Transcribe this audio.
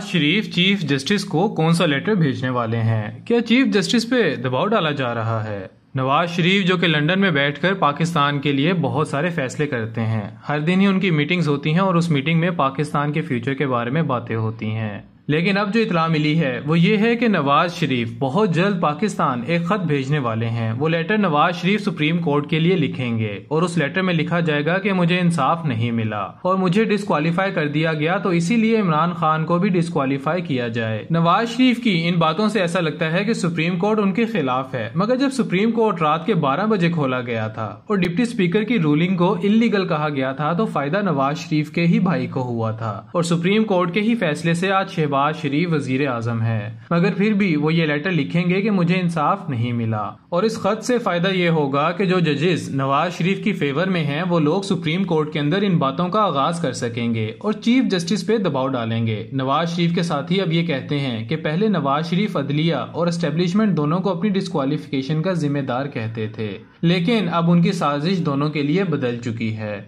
शरीफ chief justice को कौन सा लेटर भेजने वाले हैं क्या चीफ जस्टिस पे दबाव डाला जा रहा है नवाज शरीफ जो कि लंदन में बैठकर पाकिस्तान के लिए बहुत सारे फैसले करते हैं हर दिन ही उनकी मीटिंग्स होती हैं और उस मीटिंग में पाकिस्तान के फ्यूचर के बारे में बातें होती हैं लेकिन अब जो इतला मिली है वो ये है कि नवाज शरीफ बहुत जल्द पाकिस्तान एक खत भेजने वाले हैं वो letter Nawaz Sharif supreme court के लिए लिखेंगे और उस लेटर में लिखा जाएगा कि मुझे इंसाफ नहीं मिला और मुझे डिसक्वालीफाई कर दिया गया तो इसीलिए इमरान खान को भी डिसक्वालीफाई किया जाए नवाज शरीफ की इन बातों से ऐसा लगता है की सुप्रीम कोर्ट उनके खिलाफ है मगर जब सुप्रीम कोर्ट रात के बारह बजे खोला गया था और डिप्टी स्पीकर की रूलिंग को इलीगल कहा गया था तो फायदा नवाज शरीफ के ही भाई को हुआ था और सुप्रीम कोर्ट के ही फैसले ऐसी आज छह नवाज शरीफ वजीर आजम है मगर फिर भी वो ये लेटर लिखेंगे की मुझे इंसाफ नहीं मिला और इस खत से फायदा ये होगा की जो जजेस नवाज शरीफ की फेवर में है वो लोग सुप्रीम कोर्ट के अंदर इन बातों का आगाज कर सकेंगे और चीफ जस्टिस पे दबाव डालेंगे नवाज शरीफ के साथ ही अब ये कहते हैं की पहले नवाज शरीफ अदलिया और स्टेब्लिशमेंट दोनों को अपनी डिस्कालिफिकेशन का जिम्मेदार कहते थे लेकिन अब उनकी साजिश दोनों के लिए बदल चुकी है